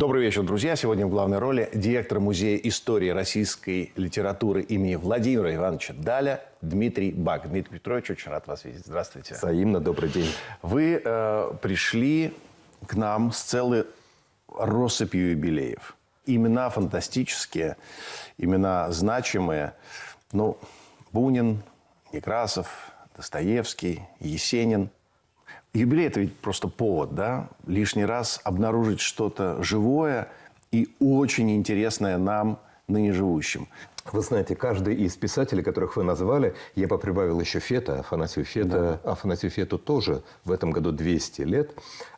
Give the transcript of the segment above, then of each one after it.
Добрый вечер, друзья. Сегодня в главной роли директор Музея истории российской литературы имени Владимира Ивановича Даля Дмитрий Бак. Дмитрий Петрович, очень рад вас видеть. Здравствуйте. Взаимно, добрый день. Вы э, пришли к нам с целой россыпью юбилеев. Имена фантастические, имена значимые. Ну, Бунин, Некрасов, Достоевский, Есенин – юбилей – это ведь просто повод, да, лишний раз обнаружить что-то живое и очень интересное нам, ныне живущим. Вы знаете, каждый из писателей, которых вы назвали, я поприбавил еще Фета, Афанасию Фета, да. Афанасию Фету тоже в этом году 200 лет.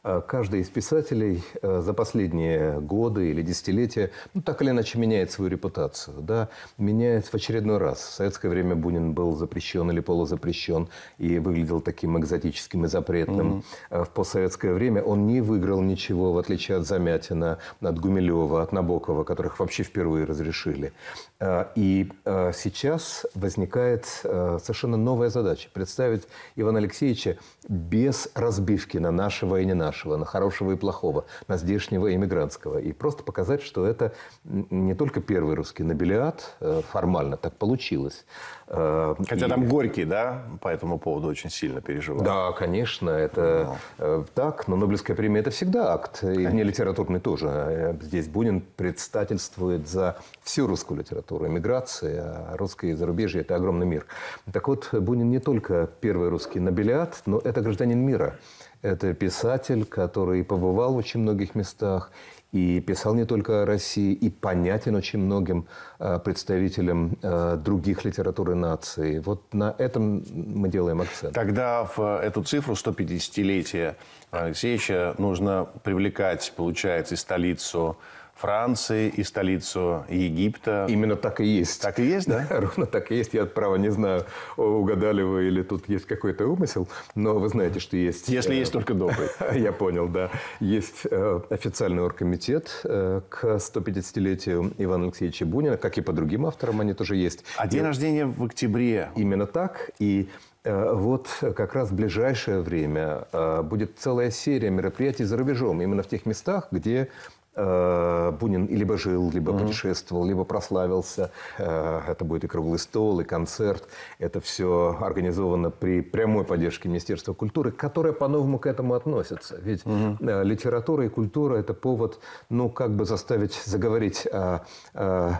А каждый из писателей э, за последние годы или десятилетия, ну, так или иначе, меняет свою репутацию, да, меняет в очередной раз. В советское время Бунин был запрещен или полузапрещен и выглядел таким экзотическим и запретным. Угу. В постсоветское время он не выиграл ничего, в отличие от Замятина, от Гумилева, от Набокова, которых вообще впервые разрешили. А, и э, сейчас возникает э, совершенно новая задача – представить Ивана Алексеевича без разбивки на нашего и не нашего, на хорошего и плохого, на здешнего и мигрантского. И просто показать, что это не только первый русский нобелиат, э, формально так получилось. Хотя и... там Горький, да, по этому поводу очень сильно переживал. Да, конечно, это но. так, но Нобелевская премия – это всегда акт, конечно. и вне литературный тоже. Здесь Бунин предстательствует за всю русскую литературу, миграции, а русское зарубежье – это огромный мир. Так вот, Бунин не только первый русский нобелиат, но это гражданин мира. Это писатель, который побывал в очень многих местах и писал не только о России, и понятен очень многим а, представителям а, других литератур и наций. Вот на этом мы делаем акцент. Тогда в э, эту цифру 150-летия Алексеевича нужно привлекать, получается, и столицу Франции и столицу Египта. Именно так и есть. Так и есть, да? да ровно так и есть. Я, право, не знаю, угадали вы или тут есть какой-то умысел, но вы знаете, что есть... Если э, есть только добрый. Я понял, да. Есть э, официальный оргкомитет э, к 150-летию Ивана Алексеевича Бунина, как и по другим авторам они тоже есть. А день рождения в октябре. Именно так. И вот как раз в ближайшее время будет целая серия мероприятий за рубежом, именно в тех местах, где Э, Бунин либо жил, либо mm-hmm. путешествовал, либо прославился. Э, это будет и круглый стол, и концерт. Это все организовано при прямой поддержке Министерства культуры, которое по-новому к этому относится. Ведь mm-hmm. литература и культура – это повод, ну, как бы заставить заговорить о, о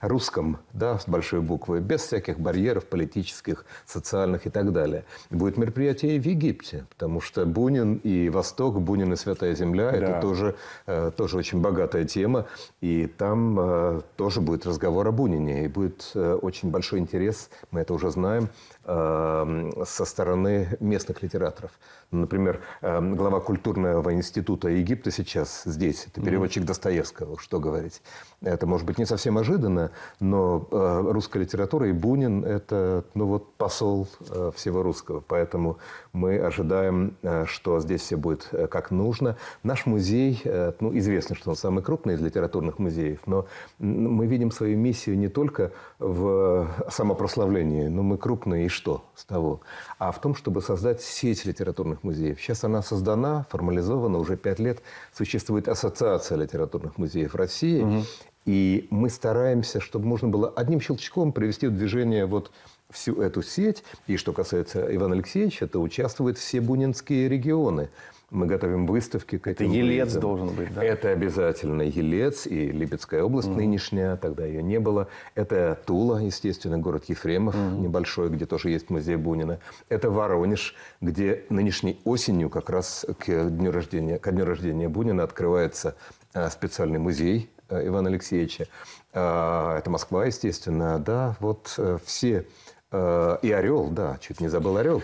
русском, да, с большой буквы, без всяких барьеров политических, социальных и так далее. Будет мероприятие и в Египте, потому что Бунин и Восток, Бунин и Святая Земля да. – это тоже тоже очень богатая тема, и там э, тоже будет разговор о Бунине, и будет э, очень большой интерес, мы это уже знаем, э, со стороны местных литераторов. Ну, например, э, глава культурного института Египта сейчас здесь, это переводчик mm-hmm. Достоевского, что говорить. Это может быть не совсем ожиданно, но э, русская литература и Бунин – это ну, вот, посол э, всего русского, поэтому мы ожидаем, э, что здесь все будет э, как нужно. Наш музей, э, ну, известный известно, что он самый крупный из литературных музеев, но мы видим свою миссию не только в самопрославлении, но мы крупные и что с того, а в том, чтобы создать сеть литературных музеев. Сейчас она создана, формализована, уже пять лет существует ассоциация литературных музеев России, угу. и мы стараемся, чтобы можно было одним щелчком привести в движение вот всю эту сеть. И что касается Ивана Алексеевича, то участвуют все бунинские регионы – мы готовим выставки к этим. Это елец выездам. должен быть, да? Это обязательно елец и Липецкая область mm. hmm нынешняя, тогда ее не было. Это Тула, естественно, город Ефремов Mm-hmm. небольшой, где тоже есть музей Бунина. Это Воронеж, где нынешней осенью как раз к дню рождения, ко дню рождения Бунина открывается а, специальный музей а, Ивана Алексеевича. А, это Москва, естественно, да, вот э, все. Э, и «Орел», да, чуть не забыл «Орел»,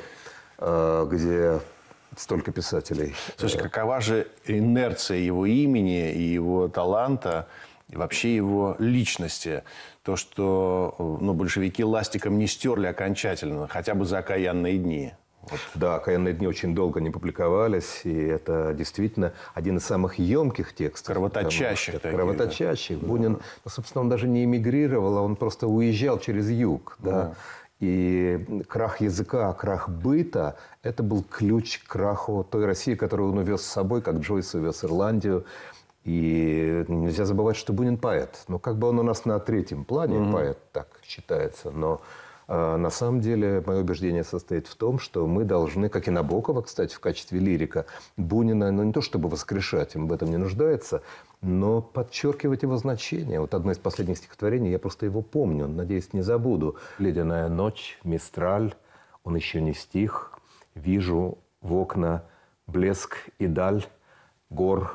э, где столько писателей. Слушай, э, какова же инерция его имени и его таланта, и вообще его личности? То, что э, ну, большевики ластиком не стерли окончательно, хотя бы за окаянные дни. Вот. Да, «Окаянные дни» очень долго не публиковались, и это действительно один из самых емких текстов. Кровоточащих. Потому, таких, кровоточащих. Да. Бунин, ну, собственно, он даже не эмигрировал, а он просто уезжал через юг. Да. Да. И крах языка, крах быта – это был ключ к краху той России, которую он увез с собой, как Джойс увез Ирландию. И нельзя забывать, что Бунин поэт. Но как бы он у нас на третьем плане, mm-hmm. поэт так считается, но а на самом деле, мое убеждение состоит в том, что мы должны, как и Набокова, кстати, в качестве лирика, Бунина, ну не то чтобы воскрешать, им в этом не нуждается, но подчеркивать его значение. Вот одно из последних стихотворений, я просто его помню, надеюсь, не забуду. «Ледяная ночь, мистраль, он еще не стих, вижу в окна блеск и даль гор,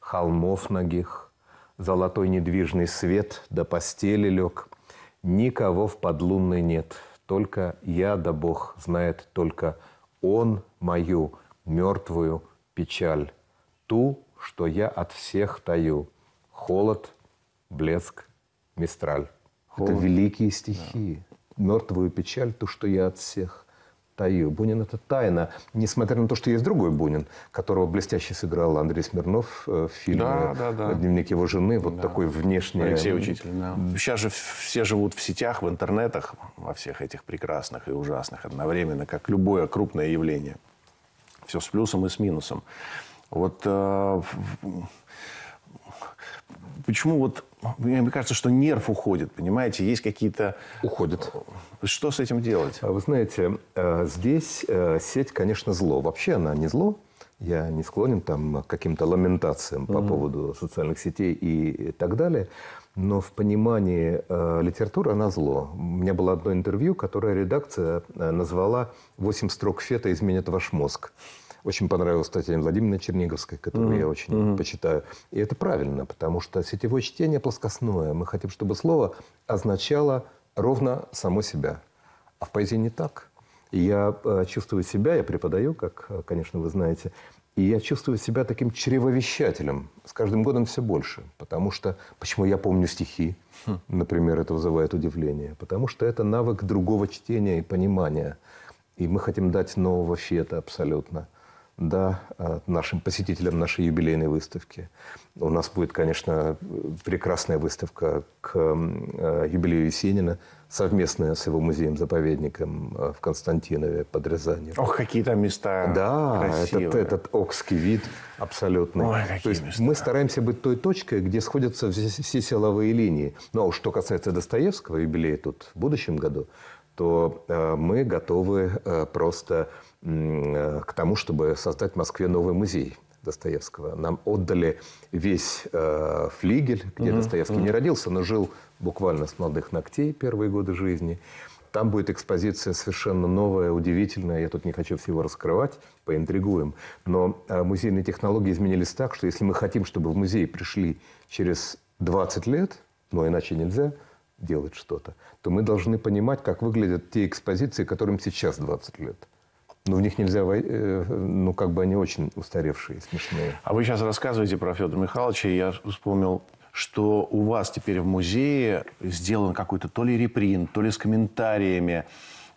холмов ногих, золотой недвижный свет до постели лег, Никого в подлунной нет, только я да Бог знает, только Он мою мертвую печаль, ту, что я от всех таю. Холод, блеск, мистраль. Холод. Это великие стихи. Да. Мертвую печаль, ту, что я от всех Таю. Бунин – это тайна, несмотря на то, что есть другой Бунин, которого блестяще сыграл Андрей Смирнов э, в фильме да, да, да. «Дневник его жены». Вот да. такой внешний... Алексей Учитель, да. Сейчас же все живут в сетях, в интернетах, во всех этих прекрасных и ужасных одновременно, как любое крупное явление. Все с плюсом и с минусом. Вот э, почему вот мне кажется, что нерв уходит, понимаете? Есть какие-то... Уходит. Э, что с этим делать? А вы знаете, э, здесь э, сеть, конечно, зло. Вообще она не зло. Я не склонен там к каким-то ламентациям угу. по поводу социальных сетей и так далее. Но в понимании литературы она зло. У меня было одно интервью, которое редакция назвала «Восемь строк Фета изменит ваш мозг». Очень понравилась статья Владимира Черниговской, которую mm-hmm. я очень mm-hmm. почитаю. И это правильно, потому что сетевое чтение плоскостное. Мы хотим, чтобы слово означало ровно само себя. А в поэзии не так. я э, чувствую себя, я преподаю, как, э, конечно, вы знаете, и я чувствую себя таким чревовещателем. С каждым годом все больше. Потому что... Почему я помню стихи? Хм. Например, это вызывает удивление. Потому что это навык другого чтения и понимания. И мы хотим дать нового фета абсолютно да, э, нашим посетителям нашей юбилейной выставки. У нас будет, конечно, прекрасная выставка к э, юбилею Есенина, совместная с его музеем-заповедником э, в Константинове под Рязанью. Ох, какие там места Да, красивые. этот, этот окский вид абсолютный. Ой, какие То есть места. мы стараемся быть той точкой, где сходятся все, все силовые линии. Но ну, а что касается Достоевского, юбилея тут в будущем году, то э, мы готовы э, просто Э, к тому, чтобы создать в Москве новый музей Достоевского. Нам отдали весь э, флигель, где угу, Достоевский угу. не родился, но жил буквально с молодых ногтей первые годы жизни. Там будет экспозиция совершенно новая, удивительная. Я тут не хочу всего раскрывать, поинтригуем. Но э, музейные технологии изменились так, что если мы хотим, чтобы в музей пришли через 20 лет, но иначе нельзя делать что-то, то мы должны понимать, как выглядят те экспозиции, которым сейчас 20 лет. Но ну, в них нельзя, э, ну, как бы они очень устаревшие, смешные. А вы сейчас рассказываете про Федора Михайловича, и я вспомнил что у вас теперь в музее сделан какой-то то ли репринт, то ли с комментариями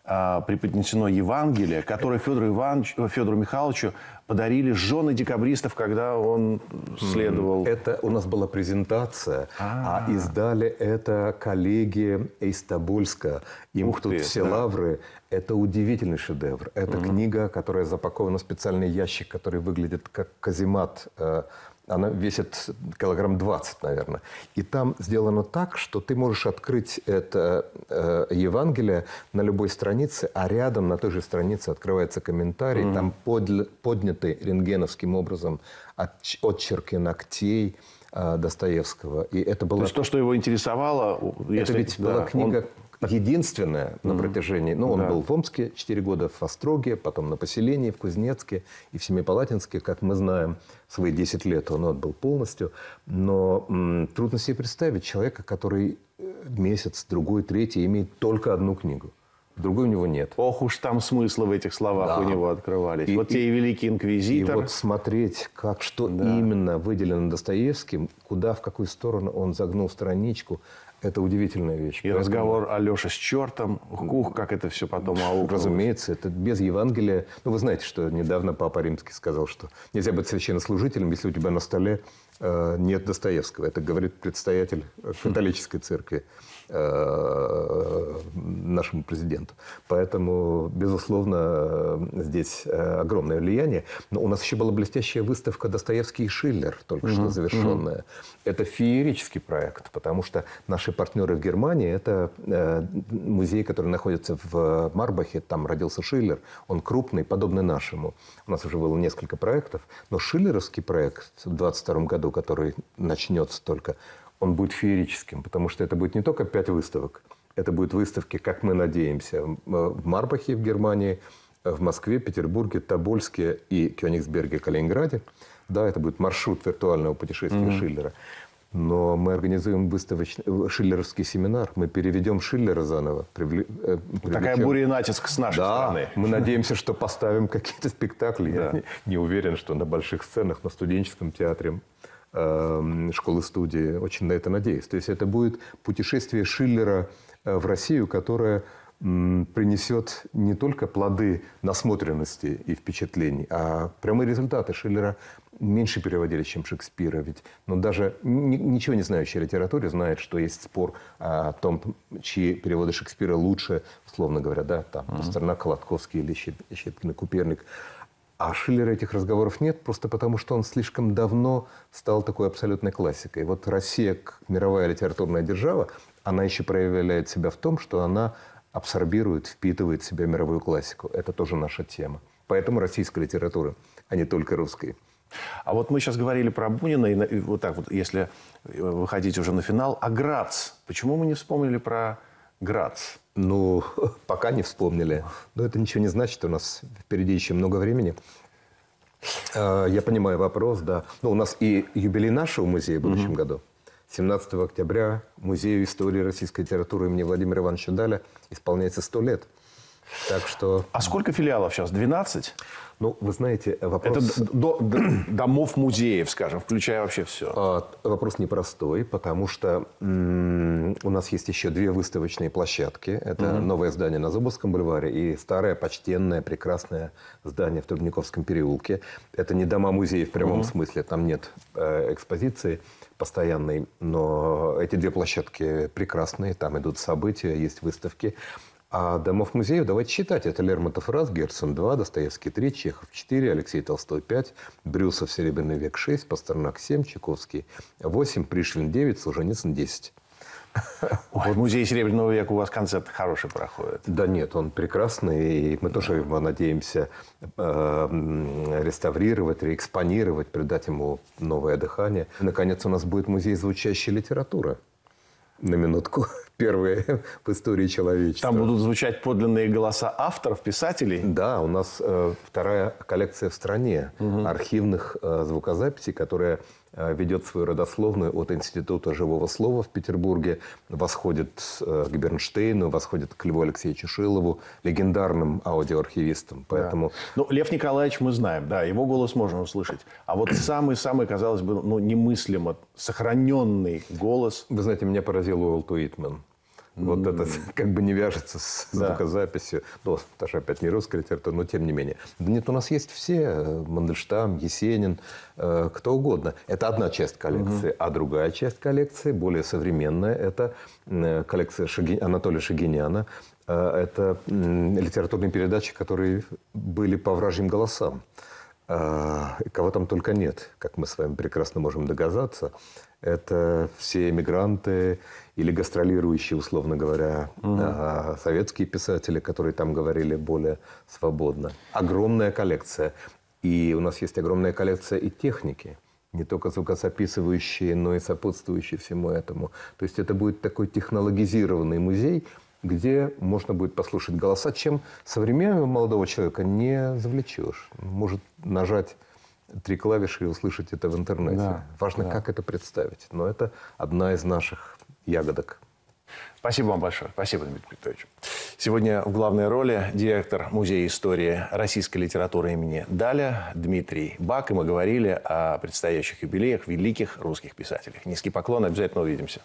а, преподнесено Евангелие, которое Федору, Ивановичу, э, Федору Михайловичу подарили жены декабристов, когда он следовал. Это у нас была презентация, а, -а, -а. а издали это коллеги из Тобольска. Им Ух тут ты, все да. лавры. Это удивительный шедевр. Это угу. книга, которая запакована в специальный ящик, который выглядит как каземат. Э, она весит килограмм 20, наверное. И там сделано так, что ты можешь открыть это э, Евангелие на любой странице, а рядом на той же странице открывается комментарий, угу. там под, поднят сняты рентгеновским образом отчерки ногтей а, Достоевского. И это было... То есть то, что его интересовало... Если... Это ведь да, была книга он... единственная на протяжении... Mm-hmm. Ну, он да. был в Омске 4 года, в Остроге, потом на поселении в Кузнецке и в Семипалатинске, как мы знаем, свои 10 лет он отбыл полностью. Но м, трудно себе представить человека, который э, месяц, другой, третий имеет только одну книгу другой у него нет. Ох уж там смысла в этих словах да. у него открывались. И, вот те и великий инквизитор. И вот смотреть, как, что да. именно выделено Достоевским, куда, в какую сторону он загнул страничку, это удивительная вещь. И Поэтому... разговор Алеша с чертом, кух, как это все потом аукнулось. Разумеется, это без Евангелия. Ну, вы знаете, что недавно Папа Римский сказал, что нельзя быть священнослужителем, если у тебя на столе э, нет Достоевского. Это говорит предстоятель католической церкви. Э, нашему президенту. Поэтому, безусловно, здесь э, огромное влияние. Но у нас еще была блестящая выставка Достоевский и Шиллер, только угу. что завершенная. Угу. Это феерический проект, потому что наши партнеры в Германии – это э, музей, который находится в Марбахе, там родился Шиллер, он крупный, подобный нашему. У нас уже было несколько проектов, но шиллеровский проект в 2022 году, который начнется только, он будет феерическим, потому что это будет не только пять выставок, это будут выставки, как мы надеемся, в Марбахе в Германии, в Москве, Петербурге, Тобольске и Кёнигсберге, Калининграде. Да, это будет маршрут виртуального путешествия mm-hmm. Шиллера. Но мы организуем выставочный э, шиллеровский семинар. Мы переведем Шиллера заново. Привле, э, привлечем. Такая буря и натиск с нашей да, стороны. Мы надеемся, что поставим какие-то спектакли. Я не уверен, что на больших сценах, на студенческом театре Эм, школы-студии. Очень на это надеюсь. То есть это будет путешествие Шиллера э, в Россию, которое принесет не только плоды насмотренности и впечатлений, а прямые результаты. Шиллера меньше переводили, чем Шекспира. Ведь но ну, даже ничего не знающий о литературе знает, что есть спор о том, чьи переводы Шекспира лучше, условно говоря, да, там, mm-hmm. Пастернак, Колотковский или Щеткин и Куперник. А Шиллера этих разговоров нет, просто потому что он слишком давно стал такой абсолютной классикой. Вот Россия, как мировая литературная держава, она еще проявляет себя в том, что она абсорбирует, впитывает в себя мировую классику. Это тоже наша тема. Поэтому российская литература, а не только русская. А вот мы сейчас говорили про Бунина, и, вот так вот, если э, выходить уже на финал, а Грац. Почему мы не вспомнили про Грац? Ну, пока не вспомнили. Но это ничего не значит, у нас впереди еще много времени. А, я понимаю вопрос, да. Ну, у нас и юбилей нашего музея в будущем mm году. 17 октября Музею истории российской литературы имени Владимира Ивановича Даля исполняется 100 лет. Так что... А сколько филиалов сейчас? 12? Ну, вы знаете, вопрос... Это до, до, домов музеев, скажем, включая вообще все. А, вопрос непростой, потому что м- у нас есть еще две выставочные площадки. Это угу. новое здание на Зубовском бульваре и старое, почтенное, прекрасное здание в Трубниковском переулке. Это не дома музеев в прямом угу. смысле, там нет э, экспозиции постоянной, но эти две площадки прекрасные, там идут события, есть выставки. А домов музеев давайте считать. Это Лермонтов раз, Герцен два, Достоевский три, Чехов четыре, Алексей Толстой пять, Брюсов «Серебряный век» шесть, Пастернак семь, Чайковский восемь, Пришвин девять, Солженицын 10. Ой, музей Серебряного века у вас концерт хороший проходит. Да нет, он прекрасный. И мы тоже его надеемся э, реставрировать, реэкспонировать, придать ему новое дыхание. Наконец, у нас будет музей звучащей литературы на минутку. Первые в истории человечества. Там будут звучать подлинные голоса авторов, писателей? Да, у нас э, вторая коллекция в стране угу. архивных э, звукозаписей, которая Э, ведет свою родословную от Института живого слова в Петербурге, восходит э, к Бернштейну, восходит к Льву Алексеевичу Шилову, легендарным аудиоархивистам. Поэтому... Да. Ну, Лев Николаевич мы знаем, да, его голос можно услышать. А вот самый-самый, казалось бы, ну, немыслимо сохраненный голос... Вы знаете, меня поразил Уолт Уитмен. Вот это как бы не вяжется с да. звукозаписью. Ну, даже опять не русская литература, но тем не менее. Да нет, у нас есть все. Э, Мандельштам, Есенин, э, кто угодно. Это одна часть коллекции. А другая часть коллекции, более современная, это э, коллекция Анатолия Шагиняна. Это литературные передачи, которые были по вражьим голосам. А, кого там только нет, как мы с вами прекрасно можем догадаться. Это все эмигранты или гастролирующие, условно говоря, угу. советские писатели, которые там говорили более свободно. Огромная коллекция. И у нас есть огромная коллекция и техники не только звукозаписывающие, но и сопутствующие всему этому. То есть это будет такой технологизированный музей – где можно будет послушать голоса, чем современного молодого человека не завлечешь. Может нажать три клавиши и услышать это в интернете. Да, Важно, да. как это представить. Но это одна из наших ягодок. Спасибо вам большое. Спасибо, Дмитрий Петрович. Сегодня в главной роли директор Музея истории российской литературы имени Даля Дмитрий Бак. И мы говорили о предстоящих юбилеях великих русских писателей. Низкий поклон. Обязательно увидимся.